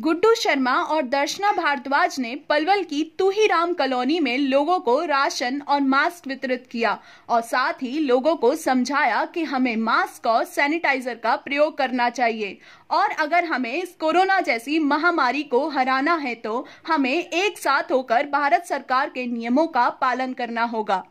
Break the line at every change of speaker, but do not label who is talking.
गुड्डू शर्मा और दर्शना भारद्वाज ने पलवल की राम कॉलोनी में लोगों को राशन और मास्क वितरित किया और साथ ही लोगों को समझाया कि हमें मास्क और सैनिटाइजर का प्रयोग करना चाहिए और अगर हमें इस कोरोना जैसी महामारी को हराना है तो हमें एक साथ होकर भारत सरकार के नियमों का पालन करना होगा